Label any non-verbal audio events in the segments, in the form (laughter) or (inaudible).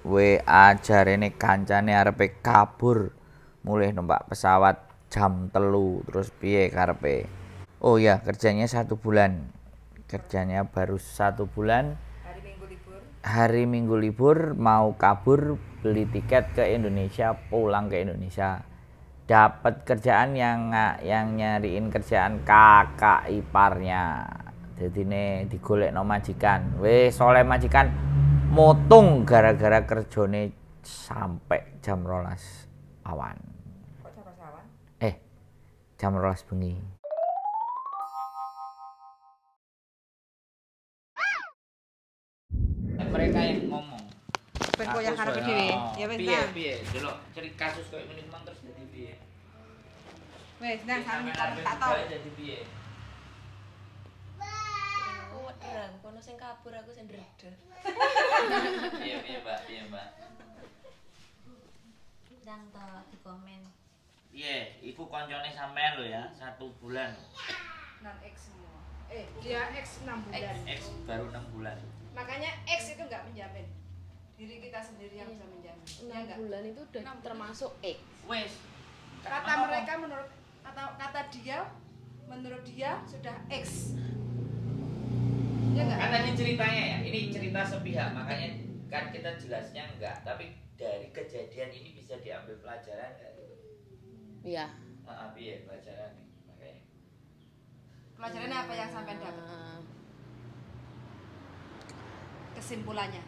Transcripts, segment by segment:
WA jarene kancane arepe kabur mulai numpak pesawat jam telu terus piye karpe. oh ya kerjanya satu bulan kerjanya baru satu bulan hari minggu libur hari minggu libur mau kabur beli tiket ke Indonesia pulang ke Indonesia dapat kerjaan yang yang nyariin kerjaan kakak iparnya jadi nih digolek no majikan weh soleh majikan motong gara-gara kerjone sampai jam rolas awan. Eh, jam rolas bengi. Eh, mereka yang ngomong. Ben koyak karep dhewe. Ya wis nah. Piye delok cerita kasus koyo ngene mang terus dadi piye. Wis nah sampe tak tau. Dadi piye. Wah. Kono sing kabur aku sing ndredeg. (laughs) iya iya mbak iya mbak dan to di komen iya yeah, iku koncone sampean lo ya satu bulan non X semua eh dia X 6 bulan X, X baru 6 bulan makanya X itu nggak menjamin diri kita sendiri yang bisa menjamin. 6 ya, bulan itu udah termasuk X. Wes. Kata mereka menurut kata kata dia menurut dia sudah X ya kan tadi ceritanya ya ini cerita sepihak makanya kan kita jelasnya enggak tapi dari kejadian ini bisa diambil pelajaran enggak iya maaf ya pelajaran pelajarannya apa yang sampai dapat kesimpulannya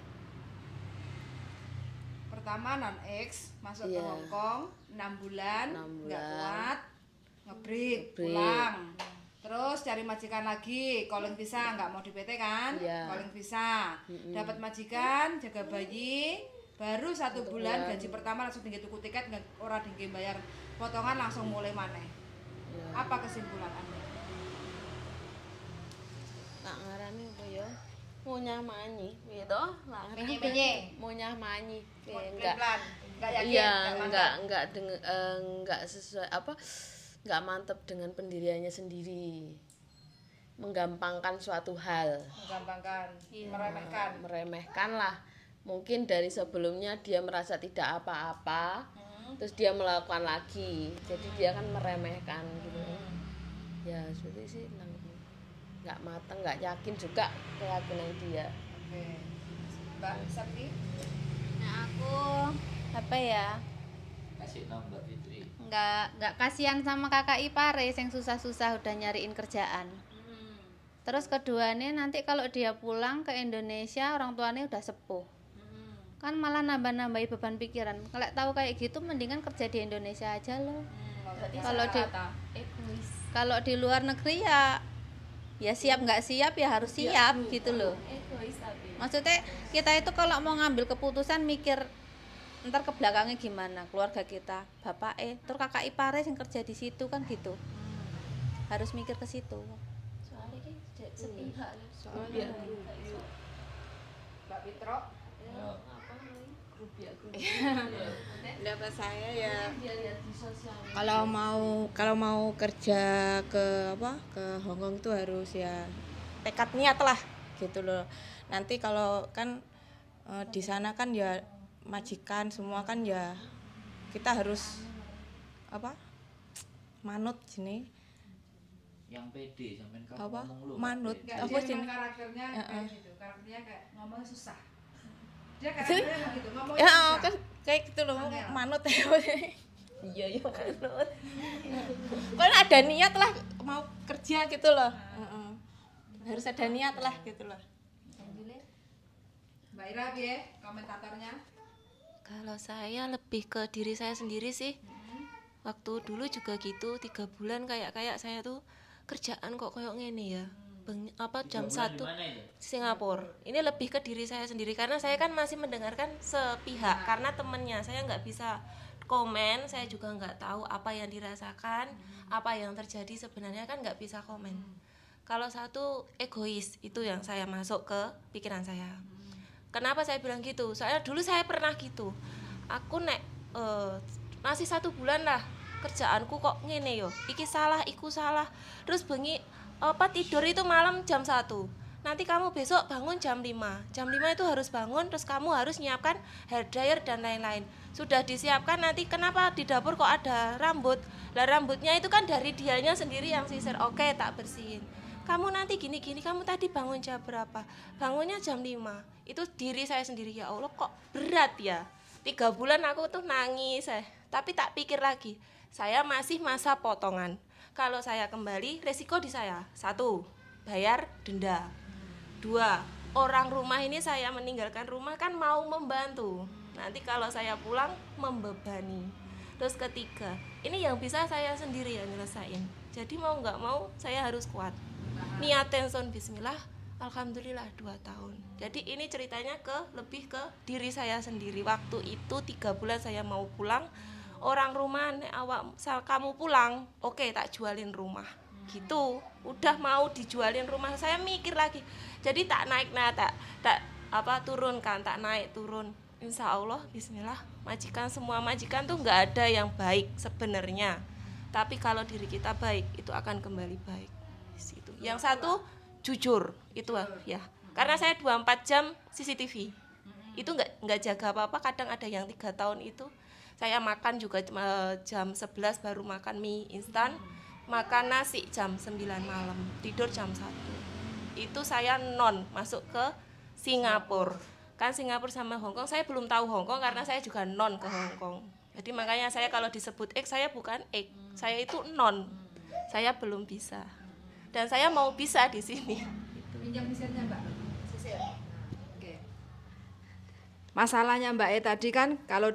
pertama non X masuk yeah. ke iya. Hongkong 6 bulan, bulan. nggak kuat ngebrit pulang Terus cari majikan lagi, calling bisa nggak mau di PT kan? Yeah. Calling bisa. Dapat majikan, jaga bayi, baru satu, bulan, gaji pertama langsung tinggi tuku tiket nggak orang tinggi bayar potongan langsung mulai mana? Iya. Yeah. Apa kesimpulan Anda? Tak ngarani bu ya? Mau nyamani gitu. Penye penye. mau nyamani Enggak. Enggak yakin. enggak iya, enggak enggak, enggak eh, sesuai apa nggak mantep dengan pendiriannya sendiri menggampangkan suatu hal menggampangkan ya. meremehkan meremehkan lah mungkin dari sebelumnya dia merasa tidak apa-apa hmm. terus dia melakukan lagi jadi dia kan meremehkan gitu hmm. ya seperti sih nggak matang nggak yakin juga keyakinan dia oke mbak Sakti nah aku apa ya kasih nomor nggak nggak kasihan sama kakak ipare yang susah-susah udah nyariin kerjaan hmm. terus keduanya nanti kalau dia pulang ke Indonesia orang tuanya udah sepuh hmm. kan malah nambah-nambahi beban pikiran kalau tahu kayak gitu mendingan kerja di Indonesia aja loh hmm, kalau di eh, kalau di luar negeri ya ya siap nggak siap ya harus ya, siap gitu loh eh, maksudnya kita itu kalau mau ngambil keputusan mikir ntar ke belakangnya gimana keluarga kita bapak eh terus kakak ipare eh yang kerja di situ kan gitu hmm. harus mikir ke situ soalnya iya. iya, iya, mbak Pitro pendapat ya, saya ya kan kalau mau kalau mau kerja ke apa ke Hongkong itu harus ya tekad niat lah gitu loh nanti kalau kan e, di sana kan ya majikan semua kan ya kita harus apa manut sini yang pede sampean kamu apa? ngomong lu manut apa sih karakternya kayak gitu karakternya kayak ngomong susah dia karakternya gitu ngomong ya, susah kan kayak gitu loh Angel. manut ya, iya iya manut kan ada niat lah mau kerja gitu loh uh -uh. harus ada niat lah gitu loh Mbak Ira ya komentatornya kalau saya lebih ke diri saya sendiri sih. Hmm. Waktu dulu juga gitu, tiga bulan kayak kayak saya tuh kerjaan kok koyok ini ya. Hmm. Beng, apa jam satu ya? Singapura ini lebih ke diri saya sendiri karena saya kan masih mendengarkan sepihak nah. karena temennya saya nggak bisa komen saya juga nggak tahu apa yang dirasakan hmm. apa yang terjadi sebenarnya kan nggak bisa komen hmm. kalau satu egois itu yang saya masuk ke pikiran saya Kenapa saya bilang gitu? Soalnya dulu saya pernah gitu. Aku nek uh, masih satu bulan lah kerjaanku kok ngene yo. Iki salah, iku salah. Terus bengi eh, apa tidur itu malam jam satu. nanti kamu besok bangun jam 5 jam 5 itu harus bangun terus kamu harus nyiapkan hair dryer dan lain-lain sudah disiapkan nanti kenapa di dapur kok ada rambut lah rambutnya itu kan dari dianya sendiri yang sisir oke tak bersihin kamu nanti gini-gini kamu tadi bangun jam berapa bangunnya jam 5 itu diri saya sendiri ya Allah kok berat ya tiga bulan aku tuh nangis eh. tapi tak pikir lagi saya masih masa potongan kalau saya kembali resiko di saya satu bayar denda dua orang rumah ini saya meninggalkan rumah kan mau membantu nanti kalau saya pulang membebani terus ketiga ini yang bisa saya sendiri yang nyelesain jadi mau nggak mau saya harus kuat niatin son bismillah Alhamdulillah dua tahun Jadi ini ceritanya ke lebih ke diri saya sendiri Waktu itu tiga bulan saya mau pulang Orang rumah awak kamu pulang Oke okay, tak jualin rumah gitu udah mau dijualin rumah saya mikir lagi jadi tak naik nah tak tak apa turun kan tak naik turun Insya Allah Bismillah majikan semua majikan tuh nggak ada yang baik sebenarnya tapi kalau diri kita baik itu akan kembali baik yang satu jujur itu ah, ya karena saya 24 jam CCTV itu nggak nggak jaga apa-apa kadang ada yang tiga tahun itu saya makan juga eh, jam 11 baru makan mie instan makan nasi jam 9 malam tidur jam 1 itu saya non masuk ke Singapura kan Singapura sama Hongkong saya belum tahu Hongkong karena saya juga non ke Hongkong jadi makanya saya kalau disebut X saya bukan X saya itu non saya belum bisa dan saya mau bisa di sini. Nah, Masalahnya Mbak E tadi kan kalau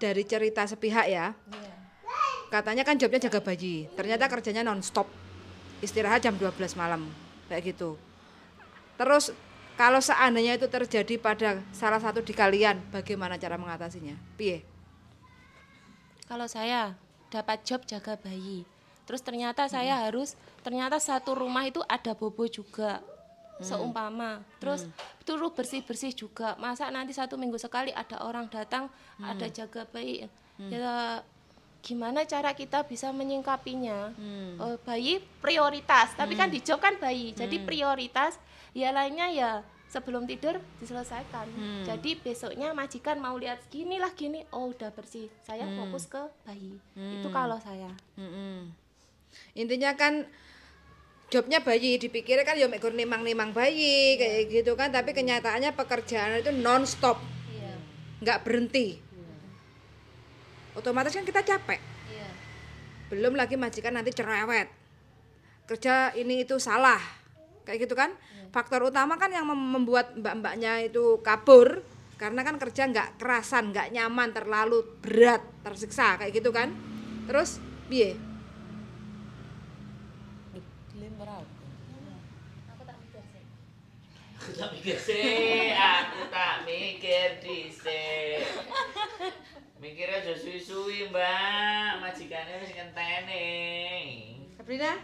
dari cerita sepihak ya. Katanya kan jobnya jaga bayi. Ternyata kerjanya nonstop. Istirahat jam 12 malam. Kayak gitu. Terus kalau seandainya itu terjadi pada salah satu di kalian, bagaimana cara mengatasinya? Pie? Kalau saya dapat job jaga bayi, terus ternyata hmm. saya harus ternyata satu rumah itu ada bobo juga hmm. seumpama terus hmm. turu bersih bersih juga masa nanti satu minggu sekali ada orang datang hmm. ada jaga bayi hmm. ya gimana cara kita bisa menyingkapinya hmm. uh, bayi prioritas tapi kan mm. di kan bayi jadi mm. prioritas ya lainnya ya sebelum tidur diselesaikan hmm. jadi besoknya majikan mau lihat gini lah gini oh udah bersih saya hmm. fokus ke bayi hmm. itu mm. kalau saya hmm. Intinya kan jobnya bayi dipikirnya kan ya mikir nimang-nimang bayi kayak gitu kan tapi kenyataannya pekerjaan itu non stop iya. nggak berhenti iya. otomatis kan kita capek iya. belum lagi majikan nanti cerewet kerja ini itu salah kayak gitu kan iya. faktor utama kan yang membuat mbak-mbaknya itu kabur karena kan kerja nggak kerasan nggak nyaman terlalu berat tersiksa kayak gitu kan terus biaya aku tak mikir sih aku tak mikir dhisik mikirnya aja suwi-suwi mbak majikannya masih ngenteni Sabrina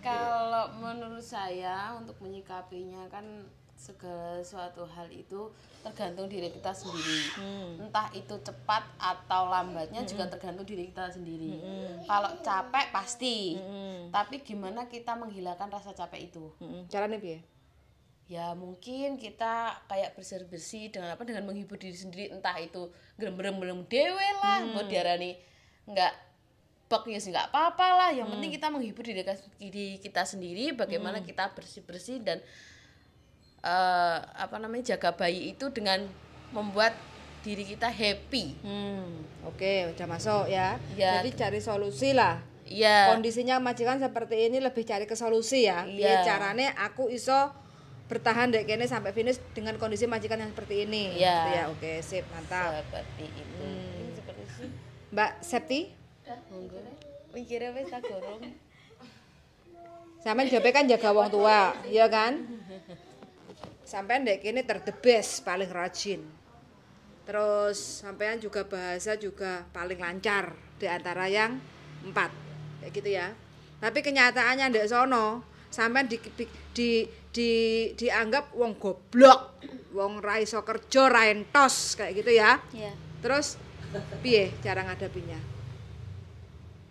kalau menurut saya untuk menyikapinya kan segala suatu hal itu tergantung diri kita sendiri hmm. entah itu cepat atau lambatnya hmm. juga tergantung diri kita sendiri hmm. kalau capek pasti hmm. tapi gimana kita menghilangkan rasa capek itu hmm. caranya biar ya mungkin kita kayak bersih bersih dengan apa dengan menghibur diri sendiri entah itu gerem gerem gerem dewe lah hmm. buat nih nggak Pokoknya sih nggak apa-apa lah yang hmm. penting kita menghibur diri kita sendiri bagaimana hmm. kita bersih bersih dan uh, apa namanya jaga bayi itu dengan membuat diri kita happy. Hmm, oke, okay, udah masuk ya. ya. Jadi cari solusi lah. Iya. Kondisinya majikan seperti ini lebih cari ke solusi ya. Iya. caranya aku iso bertahan dek ini sampai finish dengan kondisi majikan yang seperti ini. Iya. Gitu ya, oke, okay, sip, mantap. Seperti itu. Hmm. Seperti itu. Mbak Septi? Mikirnya apa? tak Sama Sampeyan kan jaga wong tua, ya kan? Iya sampean dek ini terdebes paling rajin terus sampean juga bahasa juga paling lancar di antara yang empat kayak gitu ya tapi kenyataannya dek sono sampean di, di, di, di dianggap wong goblok wong rai soker kerja tos kayak gitu ya yeah. terus piye cara ngadapinya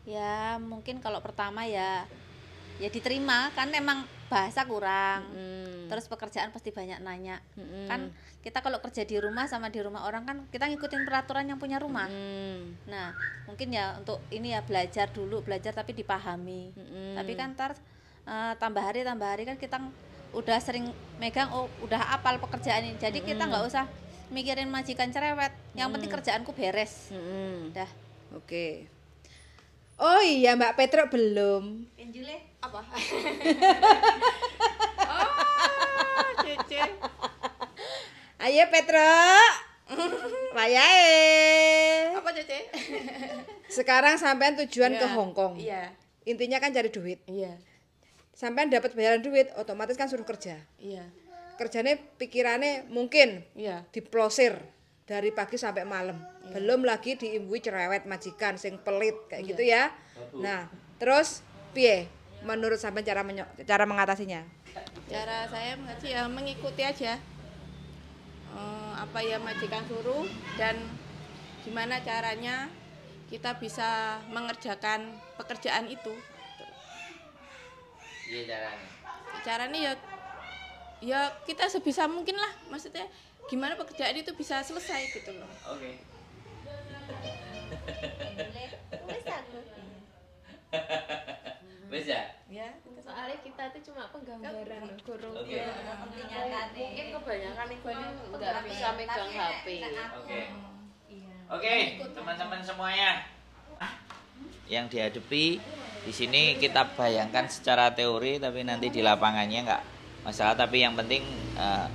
ya mungkin kalau pertama ya ya diterima kan emang bahasa kurang hmm. terus pekerjaan pasti banyak nanya hmm. kan kita kalau kerja di rumah sama di rumah orang kan kita ngikutin peraturan yang punya rumah hmm. nah mungkin ya untuk ini ya belajar dulu belajar tapi dipahami hmm. tapi kan tar uh, eh, tambah hari tambah hari kan kita udah sering megang oh udah apal pekerjaan ini jadi hmm. kita nggak usah mikirin majikan cerewet yang hmm. penting kerjaanku beres hmm. dah oke okay. Oh iya Mbak Petro belum. Injile apa? (laughs) oh, cece. Ayo Petro. Wayahe. Apa cece? Sekarang sampean tujuan ya, ke iya, Hong Kong. Iya. Intinya kan cari duit. Iya. Sampean dapat bayaran duit, otomatis kan suruh kerja. Iya. Kerjanya pikirannya mungkin iya. diplosir dari pagi sampai malam. Iya. Belum lagi diimbui cerewet majikan sing pelit kayak iya. gitu ya. Nah, terus piye menurut sampai cara cara mengatasinya? Cara saya mengatasi ya mengikuti aja. Eh, apa ya majikan suruh dan gimana caranya kita bisa mengerjakan pekerjaan itu. Iya caranya. Caranya ya ya kita sebisa mungkin lah maksudnya gimana pekerjaan itu bisa selesai gitu loh oke okay. Wes ya? Ya, soalnya kita tuh cuma penggambaran guru. Okay. Ya, mungkin kebanyakan ibu nggak bisa megang HP. Oke. Iya. Oke, teman-teman semuanya. Ah. Yang dihadapi di sini kita bayangkan secara teori tapi nanti di lapangannya nggak masalah tapi yang penting eh,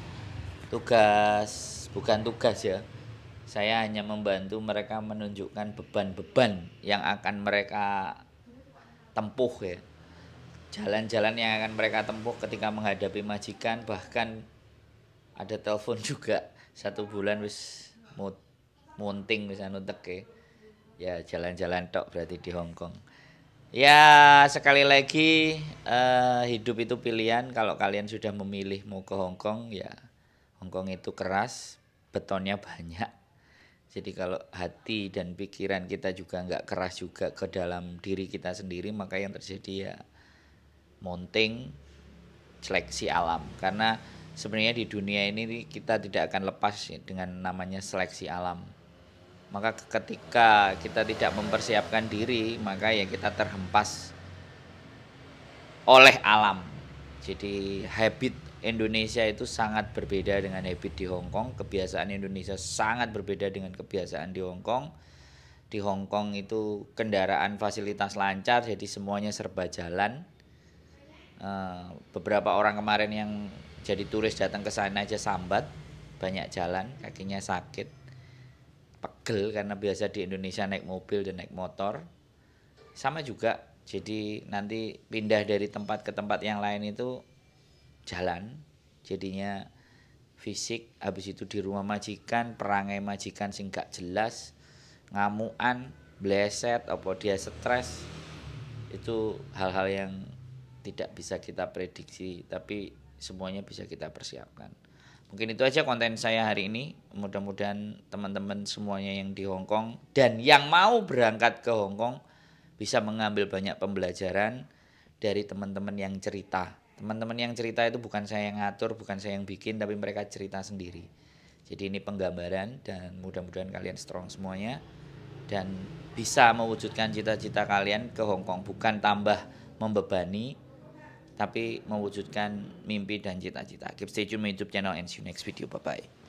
tugas bukan tugas ya saya hanya membantu mereka menunjukkan beban-beban yang akan mereka tempuh ya jalan-jalan yang akan mereka tempuh ketika menghadapi majikan bahkan ada telepon (laughs) juga satu bulan wis munting bisa nutek ya ya jalan-jalan tok berarti di Hong Kong ya sekali lagi uh, hidup itu pilihan kalau kalian sudah memilih mau ke Hong Kong ya Hongkong itu keras, betonnya banyak. Jadi kalau hati dan pikiran kita juga nggak keras juga ke dalam diri kita sendiri, maka yang terjadi ya mounting seleksi alam. Karena sebenarnya di dunia ini kita tidak akan lepas ya dengan namanya seleksi alam. Maka ketika kita tidak mempersiapkan diri, maka ya kita terhempas oleh alam. Jadi habit Indonesia itu sangat berbeda dengan habit di Hong Kong. Kebiasaan Indonesia sangat berbeda dengan kebiasaan di Hong Kong. Di Hong Kong itu kendaraan fasilitas lancar, jadi semuanya serba jalan. Eh, beberapa orang kemarin yang jadi turis datang ke sana aja sambat, banyak jalan, kakinya sakit, pegel karena biasa di Indonesia naik mobil dan naik motor. Sama juga, jadi nanti pindah dari tempat ke tempat yang lain itu jalan jadinya fisik habis itu di rumah majikan perangai majikan sing gak jelas ngamuan bleset apa dia stres itu hal-hal yang tidak bisa kita prediksi tapi semuanya bisa kita persiapkan mungkin itu aja konten saya hari ini mudah-mudahan teman-teman semuanya yang di Hong Kong dan yang mau berangkat ke Hong Kong bisa mengambil banyak pembelajaran dari teman-teman yang cerita Teman-teman yang cerita itu bukan saya yang ngatur, bukan saya yang bikin, tapi mereka cerita sendiri. Jadi ini penggambaran dan mudah-mudahan kalian strong semuanya dan bisa mewujudkan cita-cita kalian ke Hong Kong bukan tambah membebani tapi mewujudkan mimpi dan cita-cita. Keep stay tune YouTube channel and see you next video. Bye bye.